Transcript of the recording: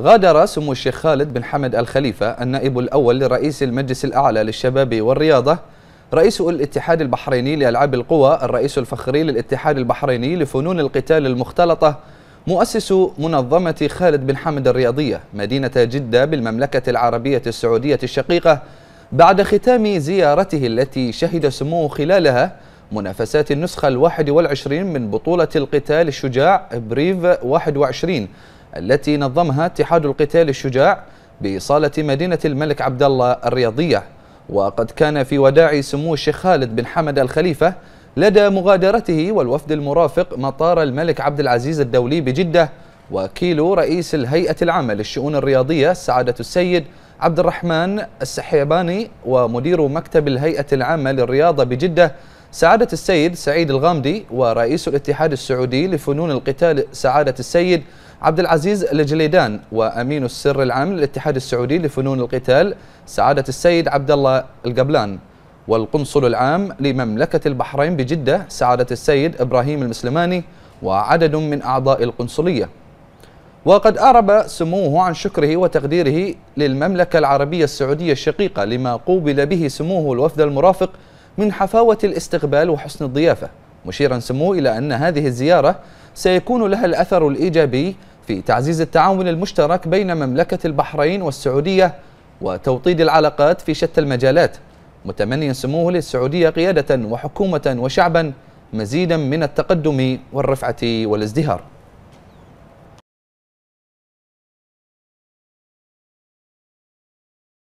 غادر سمو الشيخ خالد بن حمد الخليفة النائب الأول لرئيس المجلس الأعلى للشباب والرياضة رئيس الاتحاد البحريني لألعاب القوى الرئيس الفخري للاتحاد البحريني لفنون القتال المختلطة مؤسس منظمة خالد بن حمد الرياضية مدينة جدة بالمملكة العربية السعودية الشقيقة بعد ختام زيارته التي شهد سموه خلالها منافسات النسخة الواحد والعشرين من بطولة القتال الشجاع بريف 21 التي نظمها اتحاد القتال الشجاع بصالة مدينة الملك عبد الله الرياضية وقد كان في وداع سمو الشيخ خالد بن حمد الخليفة لدى مغادرته والوفد المرافق مطار الملك عبد العزيز الدولي بجدة وكيلو رئيس الهيئة العامة للشؤون الرياضية سعادة السيد عبد الرحمن السحيباني ومدير مكتب الهيئة العامة للرياضة بجدة سعادة السيد سعيد الغامدي ورئيس الاتحاد السعودي لفنون القتال سعادة السيد عبد العزيز الجليدان وأمين السر العام للاتحاد السعودي لفنون القتال سعادة السيد عبد الله القبلان والقنصل العام لمملكة البحرين بجدة سعادة السيد إبراهيم المسلماني وعدد من أعضاء القنصلية وقد أعرب سموه عن شكره وتقديره للمملكة العربية السعودية الشقيقة لما قوبل به سموه الوفد المرافق من حفاوة الاستقبال وحسن الضيافة مشيرا سموه إلى أن هذه الزيارة سيكون لها الأثر الإيجابي في تعزيز التعاون المشترك بين مملكة البحرين والسعودية وتوطيد العلاقات في شتى المجالات متمنيا سموه للسعودية قيادة وحكومة وشعبا مزيدا من التقدم والرفعة والازدهار